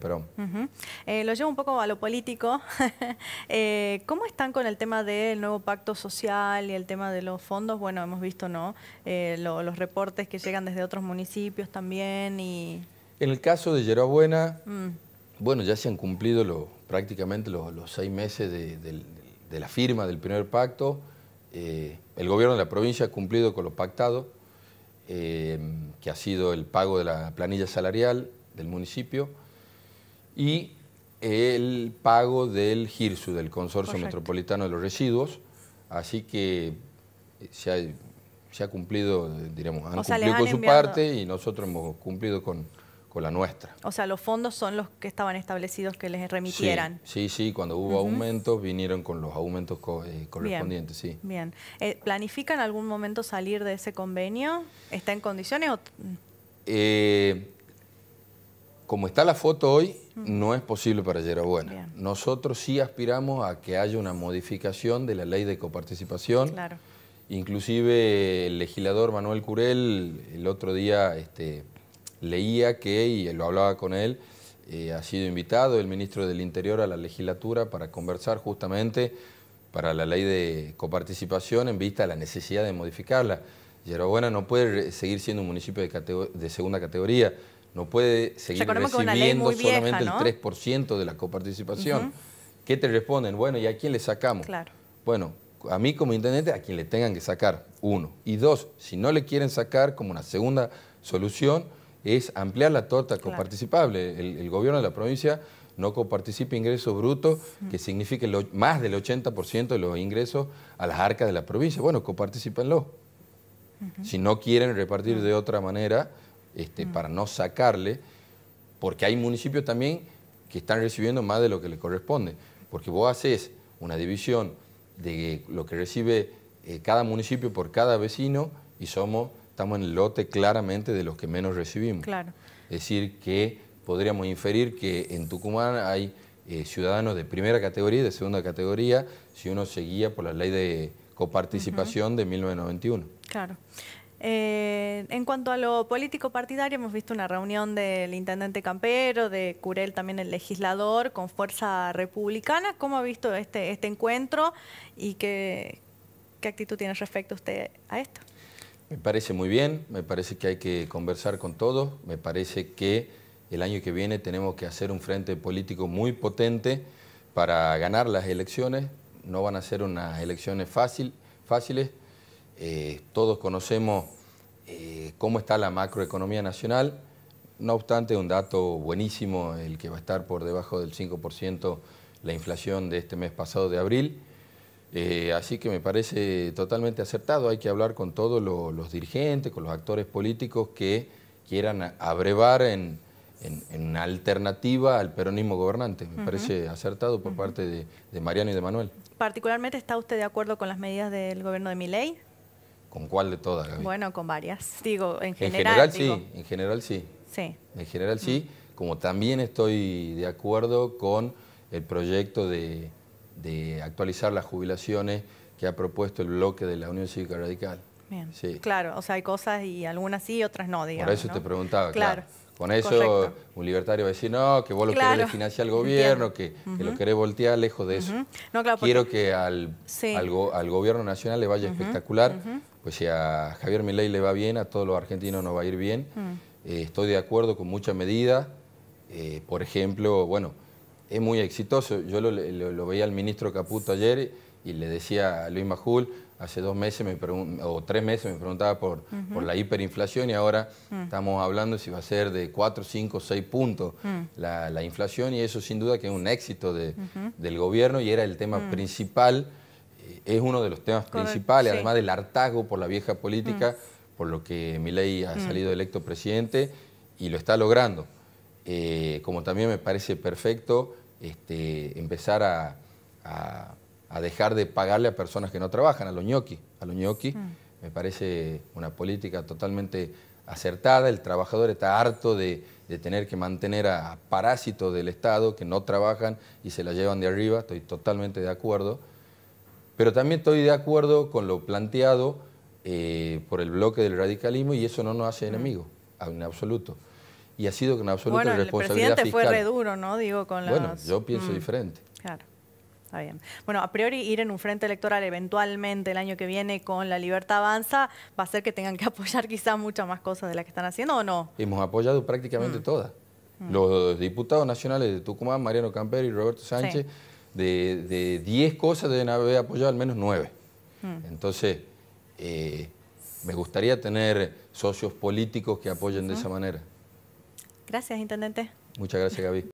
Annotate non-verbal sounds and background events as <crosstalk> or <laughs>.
Perón. Eh, lo llevo un poco a lo político. <laughs> Eh, ¿Cómo están con el tema del nuevo pacto social y el tema de los fondos? Bueno, hemos visto ¿no? Eh, los reportes que llegan desde otros municipios también. Y... En el caso de Yerbabuena, Buena, mm. bueno, ya se han cumplido prácticamente los, seis meses de, la firma del primer pacto. el gobierno de la provincia ha cumplido con lo pactado. que ha sido el pago de la planilla salarial del municipio, y el pago del GIRSU, del Consorcio Metropolitano de los Residuos. Así que eh, se ha, cumplido, eh, diremos han cumplido con su parte y nosotros hemos cumplido con, con, la nuestra. O sea, los fondos son los que estaban establecidos que les remitieran. Sí, sí, cuando hubo aumentos vinieron con los aumentos eh, correspondientes, bien, sí. Bien. ¿Planifican algún momento salir de ese convenio? ¿Está en condiciones o...? como está la foto hoy, no es posible para Yerobuena. Nosotros sí aspiramos a que haya una modificación de la ley de coparticipación. Inclusive el legislador Manuel Curel el otro día este, leía que, y lo hablaba con él, eh, ha sido invitado el ministro del Interior a la legislatura para conversar justamente para la ley de coparticipación en vista de la necesidad de modificarla. Yerobuena no puede seguir siendo un municipio de, de segunda categoría no puede seguir recibiendo solamente el 3% de la coparticipación. ¿Qué te responden? Bueno, ¿y a quién le sacamos? Claro. Bueno, a mí como intendente, a quien le tengan que sacar, uno. Y dos, si no le quieren sacar, como una segunda solución, es ampliar la torta coparticipable. El, gobierno de la provincia no coparticipa ingresos brutos, que significa más del 80% de los ingresos a las arcas de la provincia. Bueno, coparticipenlo. Si no quieren repartir de otra manera, este, mm. para no sacarle, porque hay municipios también que están recibiendo más de lo que le corresponde, porque vos haces una división de lo que recibe eh, cada municipio por cada vecino y somos, estamos en el lote claramente de los que menos recibimos. Claro. Es decir, que podríamos inferir que en Tucumán hay eh, ciudadanos de primera categoría y de segunda categoría si uno seguía por la ley de coparticipación de 1991. Claro. Eh, en cuanto a lo político partidario, hemos visto una reunión del intendente Campero, de Curel también el legislador, con Fuerza Republicana. ¿Cómo ha visto este, este encuentro y qué, qué actitud tiene respecto usted a esto? Me parece muy bien, me parece que hay que conversar con todos, me parece que el año que viene tenemos que hacer un frente político muy potente para ganar las elecciones. No van a ser unas elecciones fáciles eh, todos conocemos eh, cómo está la macroeconomía nacional, no obstante un dato buenísimo, el que va a estar por debajo del 5% la inflación de este mes pasado de abril, eh, así que me parece totalmente acertado, hay que hablar con todos los dirigentes, con los actores políticos que quieran abrevar en, una alternativa al peronismo gobernante. Me parece acertado por parte de, de Mariano y de Manuel. ¿Particularmente está usted de acuerdo con las medidas del gobierno de Miley? ¿Con cuál de todas? Bueno, con varias. Digo, en general. En general sí, en general sí. Sí. En general sí, mm. como también estoy de acuerdo con el proyecto de actualizar las jubilaciones que ha propuesto el bloque de la Unión Cívica Radical. Claro, o sea, hay cosas y algunas sí y otras no, digamos. Por eso te preguntaba, claro. Con eso un libertario va a decir, no, que vos lo querés financiar al gobierno, que, lo querés voltear lejos de eso. Quiero que al, al, gobierno nacional le vaya espectacular, pues si a Javier Milei le va bien, a todos los argentinos nos va a ir bien. Mm. Eh, estoy de acuerdo con muchas medidas. Eh, por ejemplo, bueno, es muy exitoso. Yo lo veía al ministro Caputo ayer y le decía a Luis Majul, hace dos meses o tres meses me preguntaba por, por la hiperinflación y ahora mm. estamos hablando si va a ser de cuatro, cinco, seis puntos mm. la, inflación y eso sin duda que es un éxito del gobierno y era el tema mm. principal, eh, es uno de los temas principales, además del hartazgo por la vieja política, por lo que Milei ha salido electo presidente y lo está logrando. Eh, como también me parece perfecto este, empezar a a dejar de pagarle a personas que no trabajan, a los ñoqui. A los ñoqui mm. me parece una política totalmente acertada. El trabajador está harto de, tener que mantener a, parásitos del Estado que no trabajan y se la llevan de arriba. Estoy totalmente de acuerdo. Pero también estoy de acuerdo con lo planteado eh, por el bloque del radicalismo y eso no nos hace mm. enemigos, en absoluto. Y ha sido con absoluta bueno, el presidente fue re duro, ¿no? Digo, con Bueno, yo pienso mm. diferente. Claro. Está bien. Bueno, a priori ir en un frente electoral eventualmente el año que viene con la libertad avanza va a ser que tengan que <laughs> apoyar quizá muchas más cosas de las que están haciendo o no. Hemos apoyado prácticamente mm. todas. Mm. Los diputados nacionales de Tucumán, Mariano Campero y Roberto Sánchez, de 10 de cosas deben haber apoyado al menos 9. Mm. Entonces, eh, me gustaría tener socios políticos que apoyen de esa manera. Gracias, Intendente. Muchas gracias, Gaby.